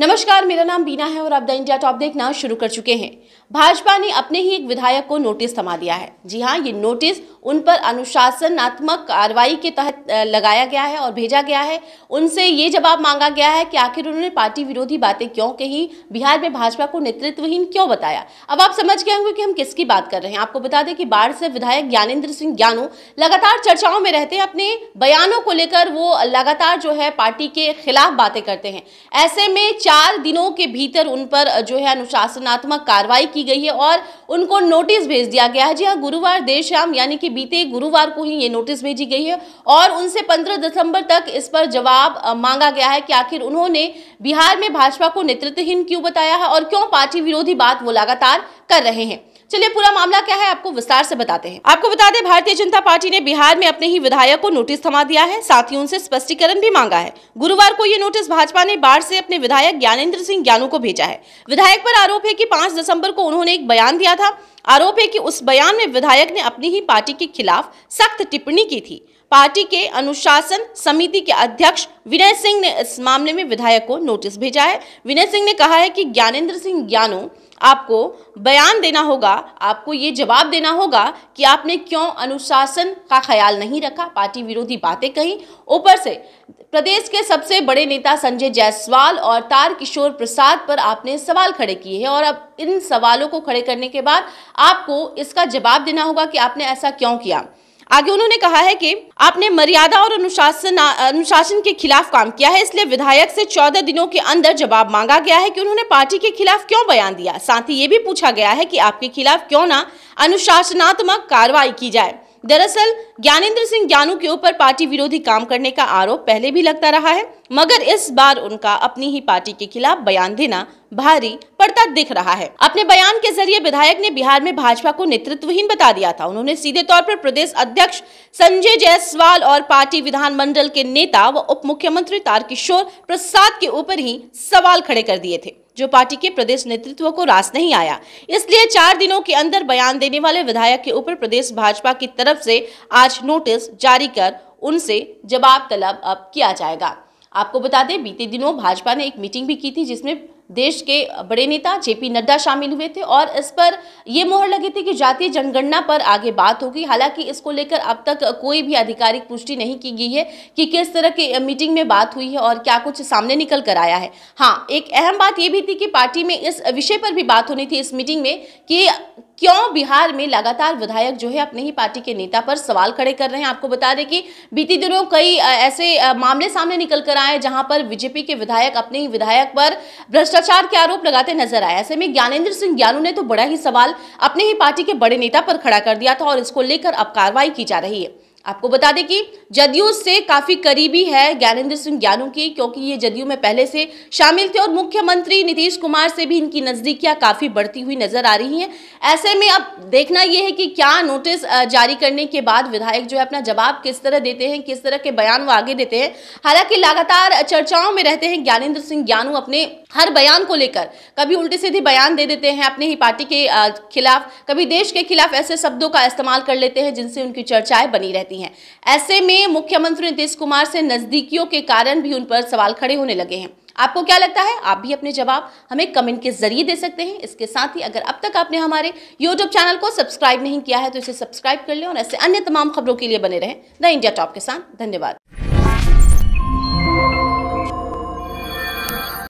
नमस्कार मेरा नाम बीना है और आप द इंडिया टॉप देखना शुरू कर चुके हैं भाजपा ने अपने ही एक विधायक को नोटिस थमा दिया है जी हाँ ये नोटिस उन पर अनुशासनात्मक कार्रवाई के तहत लगाया गया है और भेजा गया है उनसे ये जवाब मांगा गया है कि आखिर उन्होंने पार्टी विरोधी बातें क्यों कही बिहार में भाजपा को नेतृत्वहीन क्यों बताया अब आप समझ गए होंगे कि हम किसकी बात कर रहे हैं आपको बता दें कि बाढ़ से विधायक ज्ञानेन्द्र सिंह ज्ञानू लगातार चर्चाओं में रहते हैं अपने बयानों को लेकर वो लगातार जो है पार्टी के खिलाफ बातें करते हैं ऐसे में चार दिनों के भीतर उन पर जो है अनुशासनात्मक कार्रवाई की गई है और उनको नोटिस भेज दिया गया है जी हाँ गुरुवार देर शाम यानी कि बीते गुरुवार को ही ये नोटिस भेजी गई है और उनसे पंद्रह दिसंबर तक इस पर जवाब मांगा गया है कि आखिर उन्होंने बिहार में भाजपा को नेतृत्वहीन क्यों बताया है और क्यों पार्टी विरोधी बात वो लगातार कर रहे हैं चलिए पूरा मामला क्या है आपको विस्तार से बताते हैं आपको बता दें भारतीय जनता पार्टी ने बिहार में अपने ही विधायक को नोटिस थमा दिया है साथ ही उनसे स्पष्टीकरण भी मांगा है गुरुवार को ये नोटिस भाजपा ने बाढ़ से अपने विधायक ज्ञानेन्द्र सिंह ज्ञानू को भेजा है विधायक पर आरोप है की पांच दिसंबर को उन्होंने एक बयान दिया था आरोप है कि उस बयान में विधायक ने अपनी ही पार्टी के खिलाफ सख्त टिप्पणी की थी पार्टी के अनुशासन समिति के अध्यक्ष विनय सिंह ने इस मामले में विधायक को नोटिस भेजा है विनय सिंह ने कहा है कि ज्ञानेन्द्र सिंह ज्ञानू आपको बयान देना होगा आपको ये जवाब देना होगा कि आपने क्यों अनुशासन का ख्याल नहीं रखा पार्टी विरोधी बातें कही ऊपर से प्रदेश के सबसे बड़े नेता संजय जायसवाल और तार किशोर प्रसाद पर आपने सवाल खड़े किए हैं और अब इन सवालों को खड़े करने के बाद आपको इसका जवाब देना होगा कि आपने ऐसा क्यों किया आगे उन्होंने कहा है कि आपने मर्यादा और अनुशासन अनुशासन के खिलाफ काम किया है इसलिए विधायक से चौदह दिनों के अंदर जवाब मांगा गया है कि उन्होंने पार्टी के खिलाफ क्यों बयान दिया साथ ही ये भी पूछा गया है कि आपके खिलाफ क्यों ना अनुशासनात्मक कार्रवाई की जाए दरअसल ज्ञानेन्द्र सिंह ज्ञानू के ऊपर पार्टी विरोधी काम करने का आरोप पहले भी लगता रहा है मगर इस बार उनका अपनी ही पार्टी के खिलाफ बयान देना भारी पड़ता दिख रहा है अपने बयान के जरिए विधायक ने बिहार में भाजपा को नेतृत्वहीन बता दिया था उन्होंने सीधे तौर पर प्रदेश अध्यक्ष संजय जायसवाल और पार्टी विधानमंडल के नेता व उप मुख्यमंत्री तारकिशोर प्रसाद के ऊपर ही सवाल खड़े कर दिए थे जो पार्टी के प्रदेश नेतृत्व को रास नहीं आया इसलिए चार दिनों के अंदर बयान देने वाले विधायक के ऊपर प्रदेश भाजपा की तरफ से आज नोटिस जारी कर उनसे जवाब तलब अब किया जाएगा आपको बता दें बीते दिनों भाजपा ने एक मीटिंग भी की थी जिसमें देश के बड़े नेता जेपी नड्डा शामिल हुए थे और इस पर यह मोहर लगी थी कि जातीय जनगणना पर आगे बात होगी हालांकि इसको लेकर अब तक कोई भी आधिकारिक पुष्टि नहीं की गई है कि किस तरह की मीटिंग में बात हुई है और क्या कुछ सामने निकल कर आया है हाँ एक अहम बात यह भी थी कि पार्टी में इस विषय पर भी बात होनी थी इस मीटिंग में कि क्यों बिहार में लगातार विधायक जो है अपने ही पार्टी के नेता पर सवाल खड़े कर रहे हैं आपको बता दें कि बीती दिनों कई ऐसे मामले सामने निकल कर आए जहां पर बीजेपी के विधायक अपने ही विधायक पर भ्रष्टाचार के आरोप लगाते नजर आए ऐसे में ज्ञानेन्द्र सिंह ज्ञानू ने तो बड़ा ही सवाल अपने ही पार्टी के बड़े नेता पर खड़ा कर दिया था और इसको लेकर अब कार्रवाई की जा रही है आपको बता दें कि जदयू से काफी करीबी है ज्ञानेन्द्र सिंह ज्ञानू की क्योंकि ये जदयू में पहले से शामिल थे और मुख्यमंत्री नीतीश कुमार से भी इनकी नजदीकियां काफी बढ़ती हुई नजर आ रही हैं ऐसे में अब देखना यह है कि क्या नोटिस जारी करने के बाद विधायक जो है अपना जवाब किस तरह देते हैं किस तरह के बयान वो आगे देते हैं हालांकि लगातार चर्चाओं में रहते हैं ज्ञानेन्द्र सिंह ज्ञानू अपने हर बयान को लेकर कभी उल्टे सीधे बयान दे देते हैं अपने ही पार्टी के खिलाफ कभी देश के खिलाफ ऐसे शब्दों का इस्तेमाल कर लेते हैं जिनसे उनकी चर्चाएं बनी रहती रहती हैं ऐसे में मुख्यमंत्री नीतीश कुमार से नज़दीकियों के कारण भी उन पर सवाल खड़े होने लगे हैं आपको क्या लगता है आप भी अपने जवाब हमें कमेंट के जरिए दे सकते हैं इसके साथ ही अगर अब तक आपने हमारे यूट्यूब चैनल को सब्सक्राइब नहीं किया है तो इसे सब्सक्राइब कर लें और ऐसे अन्य तमाम खबरों के लिए बने रहें द इंडिया टॉप के साथ धन्यवाद